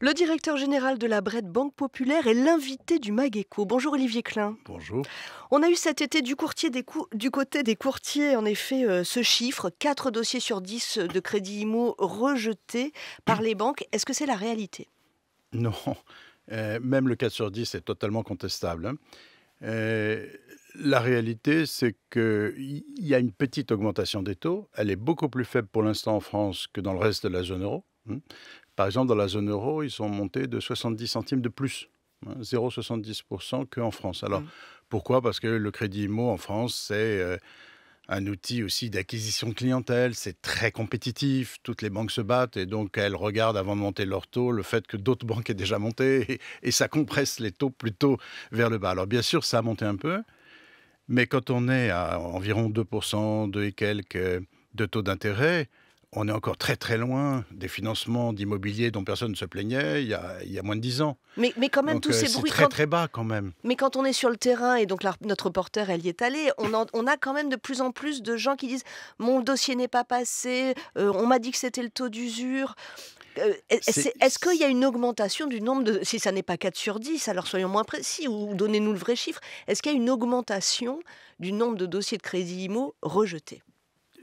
Le directeur général de la Brette Banque Populaire est l'invité du Mageco. Bonjour Olivier Klein. Bonjour. On a eu cet été du, courtier du côté des courtiers, en effet, euh, ce chiffre 4 dossiers sur 10 de crédit IMO rejetés par les banques. Est-ce que c'est la réalité Non. Euh, même le 4 sur 10 est totalement contestable. Hein. Euh, la réalité, c'est qu'il y a une petite augmentation des taux. Elle est beaucoup plus faible pour l'instant en France que dans le reste de la zone euro. Hein. Par exemple, dans la zone euro, ils sont montés de 70 centimes de plus, 0,70% hein, qu'en France. Alors, mm. pourquoi Parce que le crédit IMO en France, c'est... Euh, un outil aussi d'acquisition clientèle, c'est très compétitif, toutes les banques se battent et donc elles regardent avant de monter leur taux le fait que d'autres banques aient déjà monté et, ça compresse les taux plutôt vers le bas. Alors bien sûr, ça a monté un peu, mais quand on est à environ 2% de et quelques de taux d'intérêt, on est encore très très loin des financements d'immobilier dont personne ne se plaignait il y a, moins de dix ans. Mais, quand même, tous euh, ces bruits. très très bas quand même. Mais quand on est sur le terrain, et donc notre reporter, elle y est allée, on, a quand même de plus en plus de gens qui disent Mon dossier n'est pas passé, euh, on m'a dit que c'était le taux d'usure. Euh, est-ce qu'il y a une augmentation du nombre de. Si ça n'est pas 4 sur 10, alors soyons moins précis ou donnez-nous le vrai chiffre. Est-ce qu'il y a une augmentation du nombre de dossiers de crédit IMO rejetés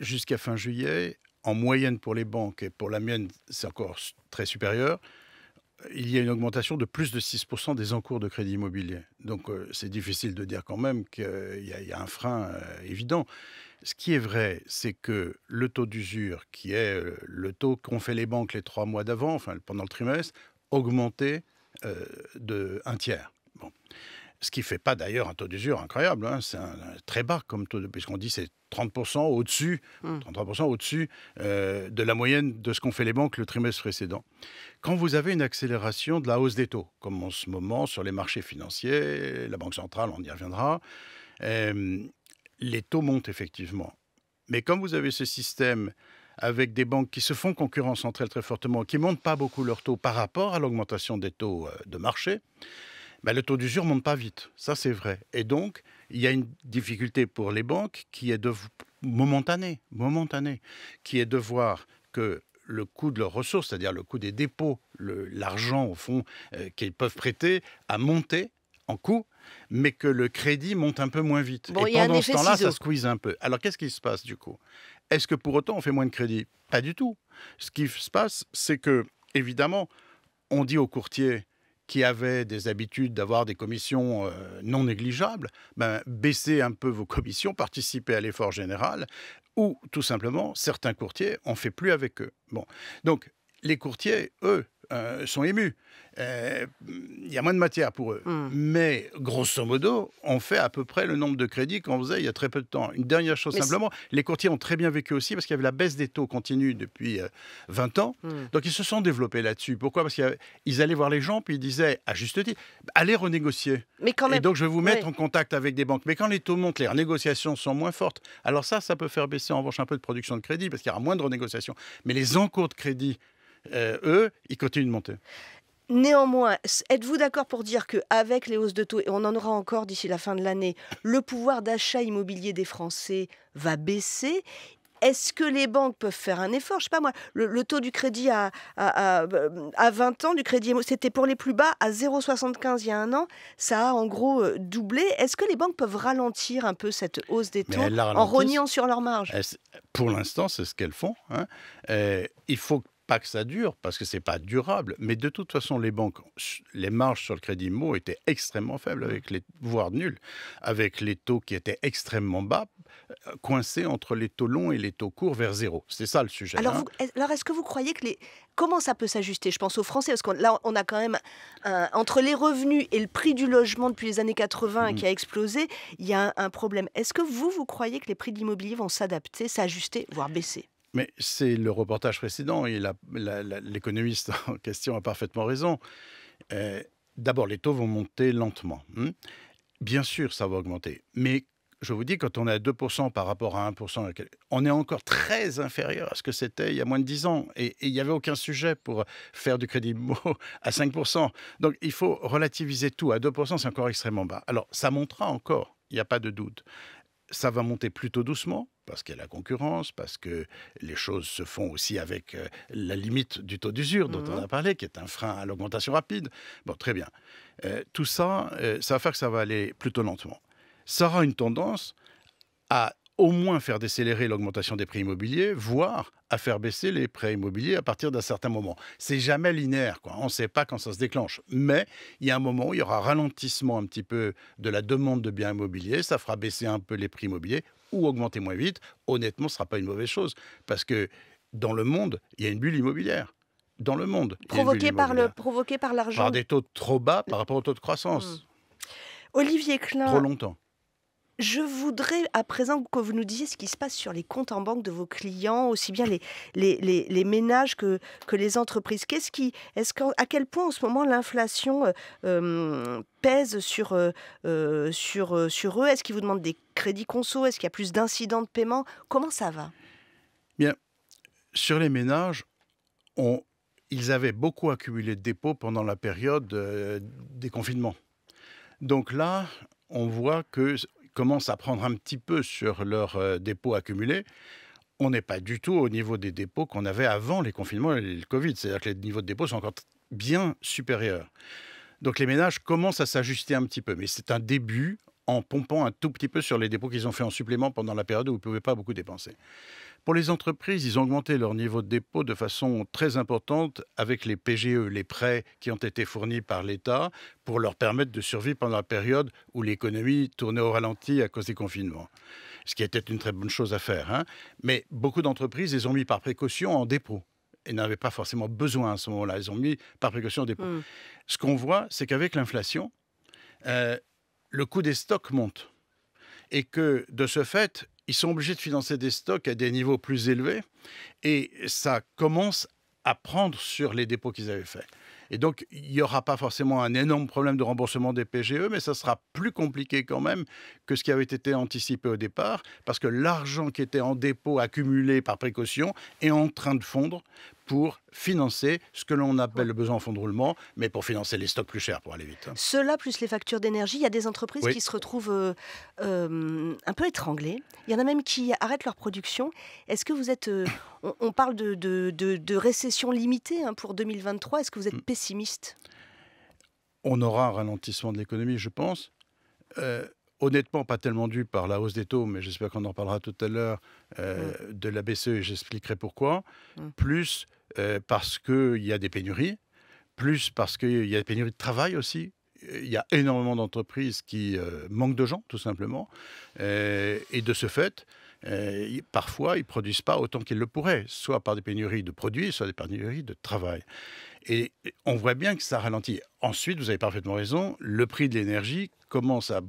Jusqu'à fin juillet, en moyenne pour les banques, et pour la mienne, c'est encore très supérieur, euh, il y a une augmentation de plus de 6% des encours de crédit immobilier. Donc euh, c'est difficile de dire quand même qu'il y, a un frein euh, évident. Ce qui est vrai, c'est que le taux d'usure, qui est le taux qu'ont fait les banques les trois mois d'avant, enfin pendant le trimestre, augmenté d'un de un tiers ce qui ne fait pas d'ailleurs un taux d'usure incroyable. Hein. C'est C'est très bas comme taux, puisqu'on dit c'est 30% au-dessus, 33% mmh. au-dessus euh, de la moyenne de ce qu'ont fait les banques le trimestre précédent. Quand vous avez une accélération de la hausse des taux, comme en ce moment sur les marchés financiers, la Banque centrale, on y reviendra, les taux montent effectivement. Mais comme vous avez ce système avec des banques qui se font concurrence entre elles très fortement, qui ne montent pas beaucoup leurs taux par rapport à l'augmentation des taux euh, de marché, bah, le taux d'usure ne monte pas vite. Ça, c'est vrai. Et donc, il y a une difficulté pour les banques qui est de momentanée, momentanée, qui est de voir que le coût de leurs ressources, c'est-à-dire le coût des dépôts, l'argent au fond euh, qu'ils peuvent prêter, a monté en coût, mais que le crédit monte un peu moins vite. Et pendant ce temps-là, ça squeeze un peu. Alors qu'est-ce qui se passe du coup Est-ce que pour autant on fait moins de crédit Pas du tout. Ce qui se passe, c'est que, évidemment, on dit aux courtiers, qui avaient des habitudes d'avoir des commissions euh, non négligeables, ben, baissez un peu vos commissions, participez à l'effort général, ou tout simplement, certains courtiers, on ne fait plus avec eux. Bon. Donc, les courtiers, eux, euh, sont émus. Il euh, y a moins de matière pour eux. Hmm. Mais grosso modo, on fait à peu près le nombre de crédits qu'on faisait il y a très peu de temps. Une dernière chose simplement, les courtiers ont très bien vécu aussi parce qu'il y avait la baisse des taux continue depuis 20 euh, ans. Hmm. Donc ils se sont développés là-dessus. Pourquoi Parce qu'ils allaient voir les gens puis ils disaient, à juste titre, allez renégocier. Mais quand même... Et donc je vais vous mettre en contact avec des banques. Mais quand les taux montent, les renégociations sont moins fortes. Alors ça, ça peut faire baisser en revanche un peu de production de crédit parce qu'il y aura moins de renégociations. Mais les encours de crédit euh, eux, ils continuent de monter. Néanmoins, êtes-vous d'accord pour dire qu'avec les hausses de taux, et on en aura encore d'ici la fin de l'année, le pouvoir d'achat immobilier des Français va baisser est-ce que les banques peuvent faire un effort Je sais pas moi, le, taux du crédit à, à, 20 ans, du crédit, c'était pour les plus bas à 0,75 il y a un an, ça a en gros euh, doublé. Est-ce que les banques peuvent ralentir un peu cette hausse des taux en rognant sur leurs marges Pour l'instant, c'est ce qu'elles font. Hein. Euh, il faut pas que ça dure, parce que c'est pas durable, mais de toute façon, les banques, les marges sur le crédit mot étaient extrêmement faibles, mmh. avec les, voire nulles, avec les taux qui étaient extrêmement bas, euh, coincés entre les taux longs et les taux courts vers zéro. C'est ça le sujet. Alors, hein. alors est-ce que vous croyez que les... Comment ça peut s'ajuster Je pense aux Français, parce que là, on a quand même, entre les revenus et le prix du logement depuis les années 80 mmh. qui a explosé, il y a un, problème. Est-ce que vous, vous croyez que les prix de l'immobilier vont s'adapter, s'ajuster, voire baisser mais c'est le reportage précédent, et l'économiste en question a parfaitement raison. Euh, d'abord, les taux vont monter lentement. Hmm. Bien sûr, ça va augmenter. Mais je vous dis, quand on est à 2% par rapport à 1%, on est encore très inférieur à ce que c'était il y a moins de 10 ans. Et il n'y avait aucun sujet pour faire du crédit mot à 5%. Donc il faut relativiser tout. À 2%, c'est encore extrêmement bas. Alors ça montera encore, il n'y a pas de doute. Ça va monter plutôt doucement, parce qu'il y a la concurrence, parce que les choses se font aussi avec euh, la limite du taux d'usure dont on mmh a parlé, qui est un frein à l'augmentation rapide. Bon, très bien. Euh, tout ça, euh, ça va faire que ça va aller plutôt lentement. Ça aura une tendance à au moins faire décélérer l'augmentation des prix immobiliers, voire à faire baisser les prêts immobiliers à partir d'un certain moment. C'est jamais linéaire, quoi. on ne sait pas quand ça se déclenche. Mais il y a un moment où il y aura un ralentissement un petit peu de la demande de biens immobiliers, ça fera baisser un peu les prix immobiliers, ou augmenter moins vite, honnêtement, ce ne sera pas une mauvaise chose. Parce que dans le monde, il y a une bulle immobilière. Dans le monde. Provoquée par, le, provoqué par l'argent. Par des taux trop bas par rapport au taux de croissance. Hmm. Olivier Klein. Trop longtemps. Je voudrais à présent que vous nous disiez ce qui se passe sur les comptes en banque de vos clients, aussi bien les, les, ménages que, que les entreprises. Qu'est-ce qui, est-ce à quel point en ce moment l'inflation euh, euh, pèse sur, euh, sur, sur eux Est-ce qu'ils vous demandent des crédits conso Est-ce qu'il y a plus d'incidents de paiement Comment ça va Bien, sur les ménages, on, ils avaient beaucoup accumulé de dépôts pendant la période des confinements. Donc là, on voit que commencent à prendre un petit peu sur leurs euh, dépôts accumulés, on n'est pas du tout au niveau des dépôts qu'on avait avant les confinements et le Covid. C'est-à-dire que les niveaux de dépôts sont encore bien supérieurs. Donc les ménages commencent à s'ajuster un petit peu, mais c'est un début en pompant un tout petit peu sur les dépôts qu'ils ont fait en supplément pendant la période où ils ne pouvaient pas beaucoup dépenser. Pour les entreprises, ils ont augmenté leur niveau de dépôt de façon très importante avec les PGE, les prêts qui ont été fournis par l'État pour leur permettre de survivre pendant la période où l'économie tournait au ralenti à cause des confinements. Ce qui était une très bonne chose à faire. Hein. Mais beaucoup d'entreprises les ont mis par précaution en dépôt et n'avaient pas forcément besoin à ce moment-là. Ils ont mis par précaution en dépôt. Mmh. Ce qu'on voit, c'est qu'avec l'inflation, euh, le coût des stocks monte. Et que de ce fait, ils sont obligés de financer des stocks à des niveaux plus élevés et ça commence à prendre sur les dépôts qu'ils avaient faits. Et donc, il n'y aura pas forcément un énorme problème de remboursement des PGE, mais ça sera plus compliqué quand même que ce qui avait été anticipé au départ, parce que l'argent qui était en dépôt accumulé par précaution est en train de fondre pour financer ce que l'on appelle le besoin en fonds de roulement, mais pour financer les stocks plus chers, pour aller vite. Cela plus les factures d'énergie, il y a des entreprises qui se retrouvent euh, euh, un peu étranglées. Il y en a même qui arrêtent leur production. Est-ce que vous êtes... Euh, on, parle de, de, récession limitée hein, pour 2023. Est-ce que vous êtes hmm. pessimiste On aura un ralentissement de l'économie, je pense honnêtement pas tellement dû par la hausse des taux, mais j'espère qu'on en parlera tout à l'heure euh, mm. de la BCE et j'expliquerai pourquoi, mm. plus euh, parce qu'il y a des pénuries, plus parce qu'il y a des pénuries de travail aussi. Il y a énormément d'entreprises qui euh, manquent de gens, tout simplement. et de ce fait, parfois, ils ne produisent pas autant qu'ils le pourraient, soit par des pénuries de produits, soit des pénuries de travail. Et on voit bien que ça ralentit. Ensuite, vous avez parfaitement raison, le prix de l'énergie commence à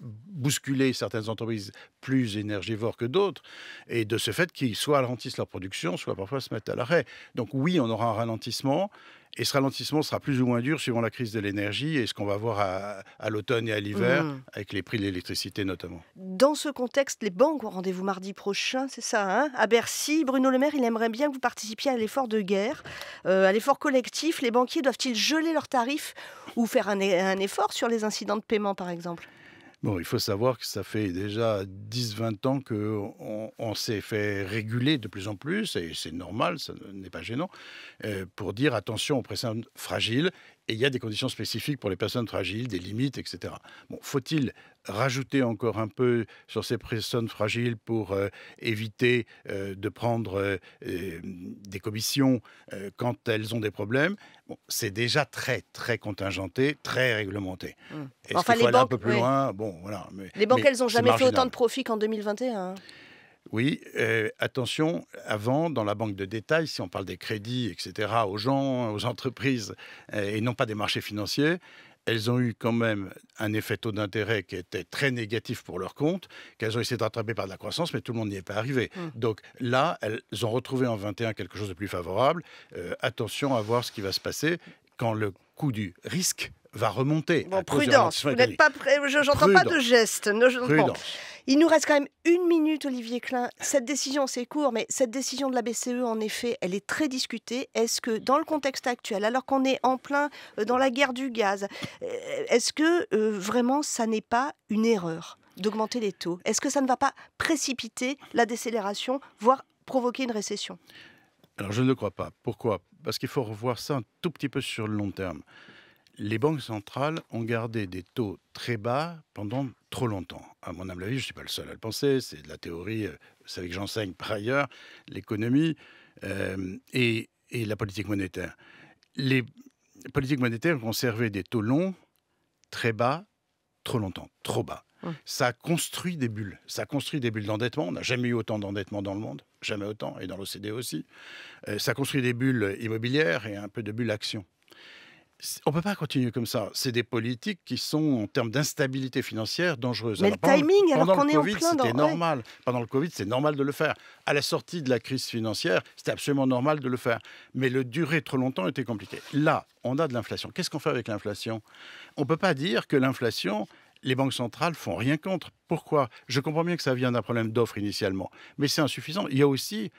bousculer certaines entreprises plus énergivores que d'autres, et de ce fait qu'ils soit ralentissent leur production, soit parfois se mettent à l'arrêt. Donc oui, on aura un ralentissement et ce ralentissement sera plus ou moins dur suivant la crise de l'énergie et ce qu'on va voir à, l'automne et à l'hiver, mmh. avec les prix de l'électricité notamment. Dans ce contexte, les banques ont rendez-vous mardi prochain, c'est ça, hein à Bercy. Bruno Le Maire, il aimerait bien que vous participiez à l'effort de guerre, euh, à l'effort collectif. Les banquiers doivent-ils geler leurs tarifs ou faire un effort sur les incidents de paiement, par exemple Bon, il faut savoir que ça fait déjà 10-20 ans qu'on s'est fait réguler de plus en plus, et c'est normal, ça n'est pas gênant, euh, pour dire attention aux personnes fragiles, et il y a des conditions spécifiques pour les personnes fragiles, des limites, etc. Bon, faut-il rajouter encore un peu sur ces personnes fragiles pour euh, éviter euh, de prendre euh, des commissions quand elles ont des problèmes, bon, c'est déjà très très contingenté, très réglementé. Mmh. enfin, aller un peu plus loin Bon, voilà. Mais, les banques, elles n'ont jamais fait autant de profits qu'en 2021. Hein. Oui, attention, avant, dans la banque de détail, si on parle des crédits, etc., aux gens, aux entreprises, et non pas des marchés financiers, elles ont eu quand même un effet taux d'intérêt qui était très négatif pour leur compte, qu'elles ont essayé de rattraper par la croissance, mais tout le monde n'y est pas arrivé. Mmh. Donc là, elles ont retrouvé en 21 quelque chose de plus favorable. Euh, attention à voir ce qui va se passer quand le coût du risque va remonter. Bon, prudence, vous n'êtes pas prêt, je n'entends pas de geste. Il nous reste quand même une minute, Olivier Klein. Cette décision, c'est court, mais cette décision de la BCE, en effet, elle est très discutée. Est-ce que, dans le contexte actuel, alors qu'on est en plein euh, dans la guerre du gaz, euh, est-ce que euh, vraiment ça n'est pas une erreur d'augmenter les taux Est-ce que ça ne va pas précipiter la décélération, voire provoquer une récession Alors je ne le crois pas. Pourquoi Parce qu'il faut revoir ça un tout petit peu sur le long terme les banques centrales ont gardé des taux très bas pendant trop longtemps. À mon âme avis, je ne suis pas le seul à le penser, c'est de la théorie, vous euh, savez que j'enseigne par ailleurs, l'économie euh, et, la politique monétaire. Les politiques monétaires ont conservé des taux longs, très bas, trop longtemps, trop bas. Ça construit des bulles. Ça construit des bulles d'endettement. On n'a jamais eu autant d'endettement dans le monde, jamais autant, et dans l'OCDE aussi. Euh, ça construit des bulles immobilières et un peu de bulles actions. On ne peut pas continuer comme ça. C'est des politiques qui sont, en termes d'instabilité financière, dangereuses. Mais le timing, alors qu'on est COVID, C'était normal. Pendant le Covid, c'était normal de le faire. À la sortie de la crise financière, c'était absolument normal de le faire. Mais le durer trop longtemps était compliqué. Là, on a de l'inflation. Qu'est-ce qu'on fait avec l'inflation On ne peut pas dire que l'inflation, les banques centrales font rien contre. Pourquoi Je comprends bien que ça vient d'un problème d'offres initialement. Mais c'est insuffisant. Il y a aussi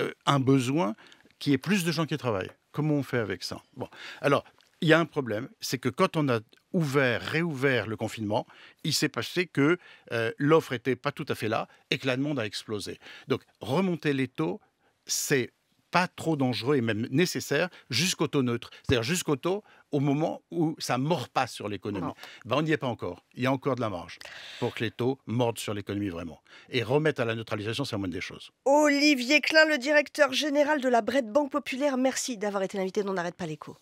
euh, un besoin qui est plus de gens qui travaillent comment on fait avec ça Bon, alors il y a un problème, c'est que quand on a ouvert, réouvert le confinement, il s'est passé que euh, l'offre n'était pas tout à fait là et que la demande a explosé. Donc remonter les taux, c'est pas trop dangereux et même nécessaire jusqu'au taux neutre, c'est-à-dire jusqu'au taux au moment où ça mord pas sur l'économie. Bah, on n'y est pas encore. Il y a encore de la marge pour que les taux mordent sur l'économie vraiment. Et remettre à la neutralisation, c'est la moindre des choses. Olivier Klein, le directeur général de la Brette Banque Populaire, merci d'avoir été l'invité on n'arrête pas l'écho.